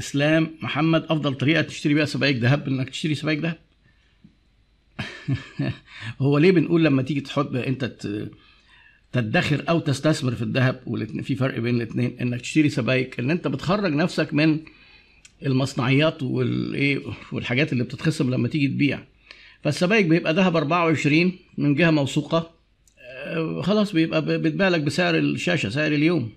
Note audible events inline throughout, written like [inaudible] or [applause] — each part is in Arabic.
اسلام محمد افضل طريقه تشتري بيها سبائك ذهب انك تشتري سبائك ذهب [laughs] هو ليه بنقول لما تيجي تحط انت تدخر او تستثمر في الذهب في فرق بين الاثنين انك تشتري سبائك ان انت بتخرج نفسك من المصنعيات والايه والحاجات اللي بتتخصم لما تيجي تبيع فالسبائك بيبقى ذهب 24 من جهه موثوقه آه، خلاص بيبقى بتبيع لك بسعر الشاشه سعر اليوم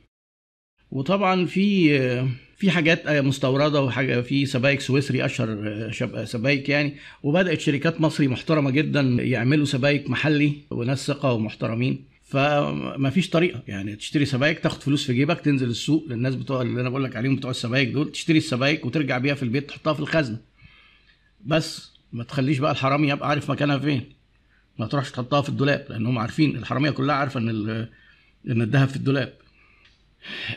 وطبعا في آه، في حاجات آه، مستورده وحاجه في سبائك سويسري اشهر آه، آه، سبائك يعني وبدات شركات مصري محترمه جدا يعملوا سبائك محلي وناس ثقه ومحترمين فما فيش طريقه يعني تشتري سبائك تاخد فلوس في جيبك تنزل السوق للناس بتوع اللي انا بقول لك عليهم بتوع السبائك دول تشتري السبائك وترجع بيها في البيت تحطها في الخزنه بس ما تخليش بقى الحرامي يبقى عارف مكانها فين ما تروحش تحطها في الدولاب لان هم عارفين الحراميه كلها عارفه ان ان الذهب في الدولاب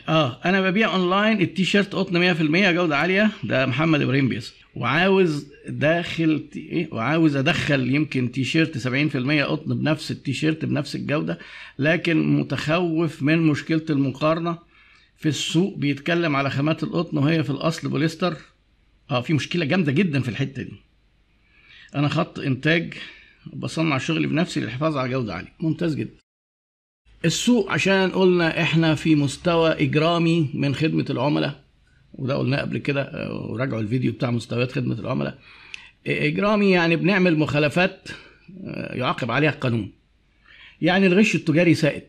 اه انا ببيع اونلاين التيشيرت قطن 100% جوده عاليه ده محمد ابراهيم بيصل وعاوز داخل ايه وعاوز ادخل يمكن تيشيرت 70% قطن بنفس التيشيرت بنفس الجوده لكن متخوف من مشكله المقارنه في السوق بيتكلم على خامات القطن وهي في الاصل بوليستر اه في مشكله جامده جدا في الحته دي انا خط انتاج بصنع شغلي بنفسي للحفاظ على جوده عاليه ممتاز جدا السوق عشان قلنا احنا في مستوى اجرامي من خدمه العملاء وده قلناه قبل كده وراجعوا الفيديو بتاع مستويات خدمه العملاء اجرامي يعني بنعمل مخالفات آه، يعاقب عليها القانون يعني الغش التجاري سائد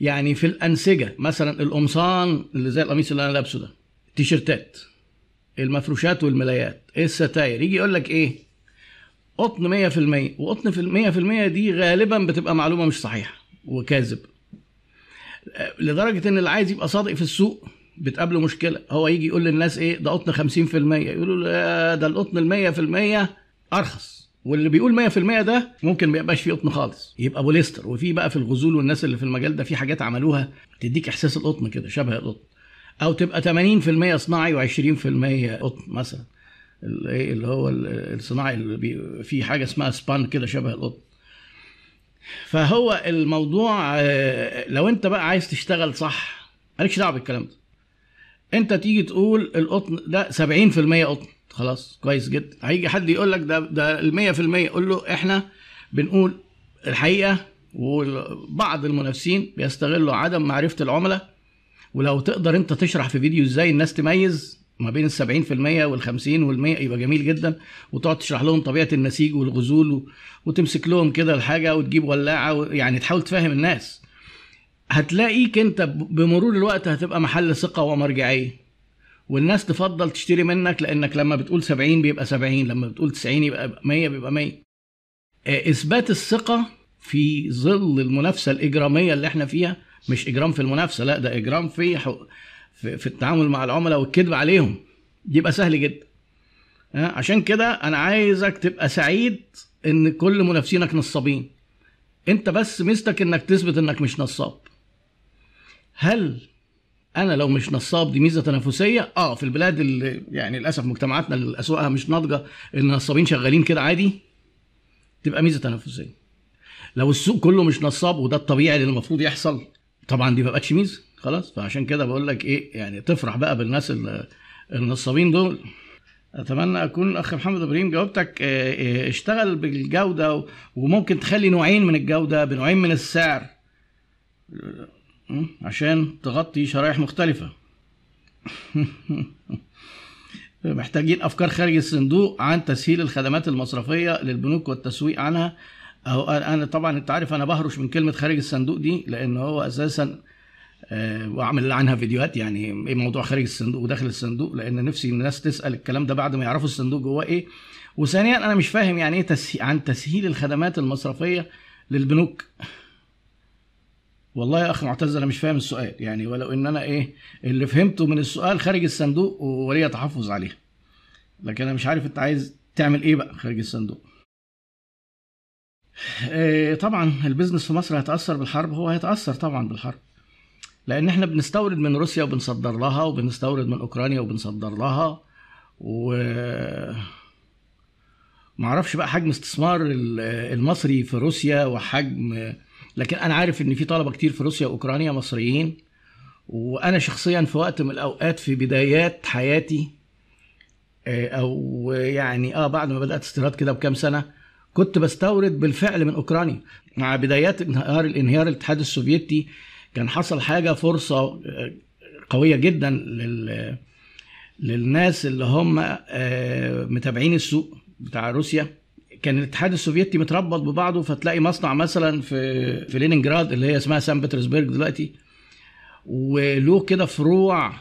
يعني في الانسجه مثلا القمصان اللي زي القميص اللي انا لابسه ده التيشيرتات المفروشات والملايات الستاير يجي يقول لك ايه قطن 100% وقطن في 100% دي غالبا بتبقى معلومه مش صحيحه وكاذب لدرجه ان اللي عايز يبقى صادق في السوق بتقابله مشكله هو يجي يقول للناس ايه ده قطن 50% يقولوا له آه، ده القطن ال 100% ارخص واللي بيقول 100% ده ممكن ما يبقاش فيه قطن خالص يبقى بوليستر وفي بقى في الغزول والناس اللي في المجال ده في حاجات عملوها تديك احساس القطن كده شبه القطن او تبقى 80% صناعي و20% قطن مثلا إيه، اللي هو الصناعي اللي فيه حاجه اسمها سبان كده شبه القطن فهو الموضوع آه، لو انت بقى عايز تشتغل صح مالكش دعوه بالكلام ده انت تيجي تقول القطن ده 70% قطن خلاص كويس جدا هيجي حد يقول لك ده ده ال 100% قول له احنا بنقول الحقيقه وبعض المنافسين بيستغلوا عدم معرفه العملاء ولو تقدر انت تشرح في فيديو ازاي الناس تميز ما بين ال 70% وال 50 وال 100 يبقى جميل جدا وتقعد تشرح لهم طبيعه النسيج والغزول وتمسك لهم كده الحاجه وتجيب ولاعه يعني تحاول تفهم الناس هتلاقيك انت بمرور الوقت هتبقى محل ثقه ومرجعيه والناس تفضل تشتري منك لانك لما بتقول 70 بيبقى 70 لما بتقول 90 يبقى 100 بيبقى 100 آه، اثبات الثقه في ظل المنافسه الاجراميه اللي احنا فيها مش اجرام في المنافسه لا ده اجرام في في, في التعامل مع العملاء والكذب عليهم يبقى سهل جدا عشان كده انا عايزك تبقى سعيد ان كل منافسينك نصابين انت بس ميزتك انك تثبت انك مش نصاب هل انا لو مش نصاب دي ميزه تنافسيه اه في البلاد اللي يعني للاسف مجتمعاتنا اللي اسواقها مش ناضجه النصابين شغالين كده عادي تبقى ميزه تنافسيه لو السوق كله مش نصاب وده الطبيعي اللي المفروض يحصل طبعا دي مبقتش ميزه خلاص فعشان كده بقول لك ايه يعني تفرح بقى بالناس النصابين دول اتمنى اكون اخ محمد ابراهيم جاوبتك آه، آه، اشتغل بالجوده وممكن تخلي نوعين من الجوده بنوعين من السعر عشان تغطي شرائح مختلفه [laughs] محتاجين افكار خارج الصندوق عن تسهيل الخدمات المصرفيه للبنوك والتسويق عنها او انا طبعا انت عارف انا بهرش من كلمه خارج الصندوق دي لان هو اساسا آه، واعمل عنها فيديوهات يعني ايه موضوع خارج الصندوق وداخل الصندوق لان نفسي الناس تسال الكلام ده بعد ما يعرفوا الصندوق جواه ايه وثانيا انا مش فاهم يعني ايه تسهيل عن تسهيل الخدمات المصرفيه للبنوك والله يا اخ معتز انا مش فاهم السؤال يعني ولو ان انا ايه اللي فهمته من السؤال خارج الصندوق ولي تحفظ عليه لكن انا مش عارف انت عايز تعمل ايه بقى خارج الصندوق إيه طبعا البيزنس في مصر هيتاثر بالحرب هو هيتاثر طبعا بالحرب لان احنا بنستورد من روسيا وبنصدر لها وبنستورد من اوكرانيا وبنصدر لها و معرفش بقى حجم استثمار المصري في روسيا وحجم لكن انا عارف ان في طلبه كتير في روسيا واوكرانيا مصريين وانا شخصيا في وقت من الاوقات في بدايات حياتي آه، او يعني اه بعد ما بدات استيراد كده بكام سنه كنت بستورد بالفعل من اوكرانيا مع بدايات انهيار الانهيار الاتحاد السوفيتي كان حصل حاجه فرصه آه، قويه جدا لل للناس اللي هم آه، متابعين السوق بتاع روسيا كان الاتحاد السوفيتي متربط ببعضه فتلاقي مصنع مثلا في في لينينجراد اللي هي اسمها سان بيترسبرج دلوقتي وله كده فروع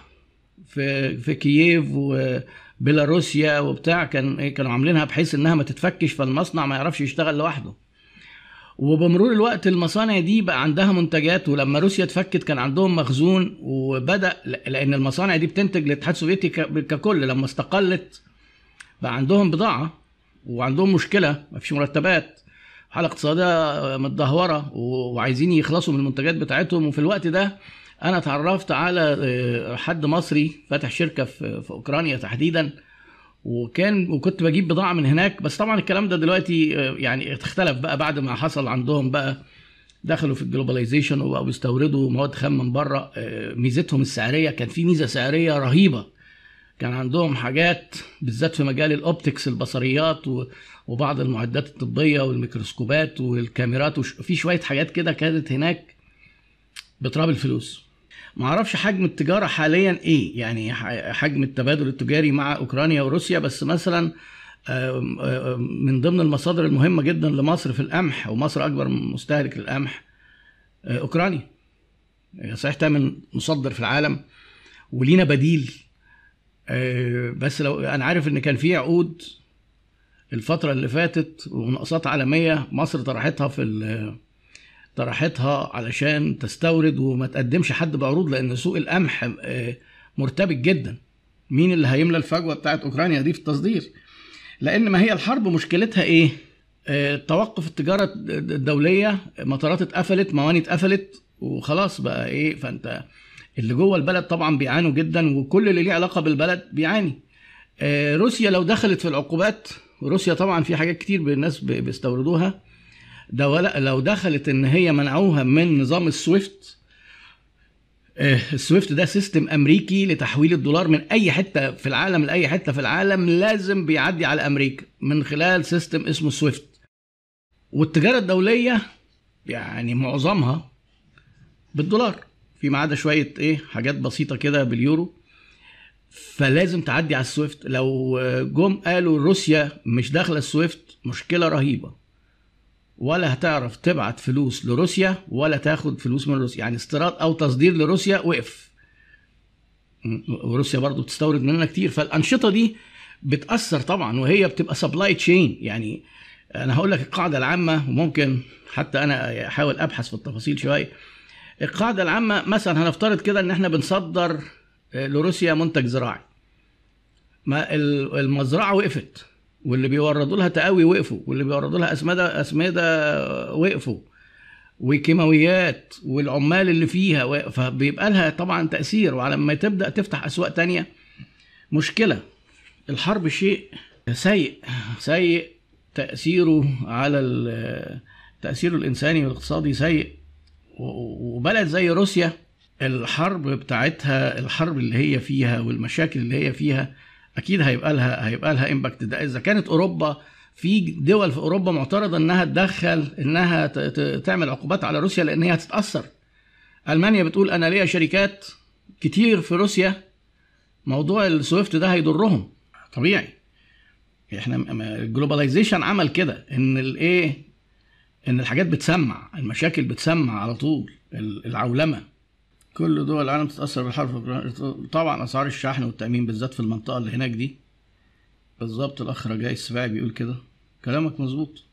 في في كييف وبيلاروسيا وبتاع كان إيه، كانوا عاملينها بحيث انها ما تتفكش فالمصنع ما يعرفش يشتغل لوحده وبمرور الوقت المصانع دي بقى عندها منتجات ولما روسيا اتفكت كان عندهم مخزون وبدا لان المصانع دي بتنتج للاتحاد السوفيتي ككل لما استقلت بقى عندهم بضاعه وعندهم مشكله مفيش مرتبات حاله اقتصاديه متدهوره وعايزين يخلصوا من المنتجات بتاعتهم وفي الوقت ده انا اتعرفت على آه، حد مصري فاتح شركه في اوكرانيا تحديدا وكان وكنت بجيب بضاعه من هناك بس طبعا الكلام ده دلوقتي آه، يعني اختلف بقى بعد ما حصل عندهم بقى دخلوا في الجلوباليزيشن وبقوا بيستوردوا مواد خام من بره آه، ميزتهم السعريه كان في ميزه سعريه رهيبه كان عندهم حاجات بالذات في مجال الاوبتكس البصريات وبعض المعدات الطبيه والميكروسكوبات والكاميرات وفي شويه حاجات كده كانت هناك بتراب الفلوس معرفش حجم التجاره حاليا ايه يعني حجم التبادل التجاري مع اوكرانيا وروسيا بس مثلا من ضمن المصادر المهمه جدا لمصر في القمح ومصر اكبر مستهلك للقمح آه، اوكرانيا صحيح تامن مصدر في العالم ولينا بديل آه، بس لو انا عارف ان كان في عقود الفتره اللي فاتت ومناقصات عالميه مصر طرحتها في طرحتها علشان تستورد وما تقدمش حد بعروض لان سوق القمح آه، مرتبك جدا مين اللي هيملى الفجوه بتاعت اوكرانيا دي في التصدير لان ما هي الحرب مشكلتها ايه آه، توقف التجاره الدوليه مطارات اتقفلت مواني اتقفلت وخلاص بقى ايه فانت اللي جوه البلد طبعا بيعانوا جدا وكل اللي ليه علاقه بالبلد بيعاني آه، روسيا لو دخلت في العقوبات روسيا طبعا في حاجات كتير الناس بيستوردوها ده لو دخلت ان هي منعوها من نظام السويفت آه، السويفت ده سيستم امريكي لتحويل الدولار من اي حته في العالم لاي حته في العالم لازم بيعدي على امريكا من خلال سيستم اسمه سويفت والتجاره الدوليه يعني معظمها بالدولار فيما عدا شويه ايه حاجات بسيطه كده باليورو فلازم تعدي على السويفت لو آه، جم قالوا روسيا مش داخله السويفت مشكله رهيبه ولا هتعرف تبعت فلوس لروسيا ولا تاخد فلوس من روسيا يعني استيراد او تصدير لروسيا وقف وروسيا برضو بتستورد مننا كتير فالانشطه دي بتاثر طبعا وهي بتبقى سبلاي تشين يعني انا هقول لك القاعده العامه وممكن حتى انا احاول ابحث في التفاصيل شويه القاعده العامه مثلا هنفترض كده ان احنا بنصدر لروسيا منتج زراعي ما المزرعه وقفت واللي بيوردوا لها تقاوي وقفوا واللي بيوردوا لها اسمده اسمده وقفوا وكيماويات والعمال اللي فيها فبيبقى لها طبعا تاثير وعلى ما تبدا تفتح اسواق تانية مشكله الحرب شيء سيء سيء تاثيره على تاثيره الانساني والاقتصادي سيء وبلد زي روسيا الحرب بتاعتها الحرب اللي هي فيها والمشاكل اللي هي فيها اكيد هيبقى لها هيبقى لها امباكت ده اذا كانت اوروبا في دول في اوروبا معترضه انها تدخل انها تعمل عقوبات على روسيا لان هي هتتاثر المانيا بتقول انا ليا شركات كتير في روسيا موضوع السويفت ده هيضرهم طبيعي احنا الجلوباليزيشن عمل كده ان الايه ان الحاجات بتسمع المشاكل بتسمع على طول العولمه كل دول العالم تتأثر بالحرب طبعا أسعار الشحن والتأمين بالذات في المنطقة اللي هناك دي بالظبط الأخ رجاء السباعي بيقول كده كلامك مظبوط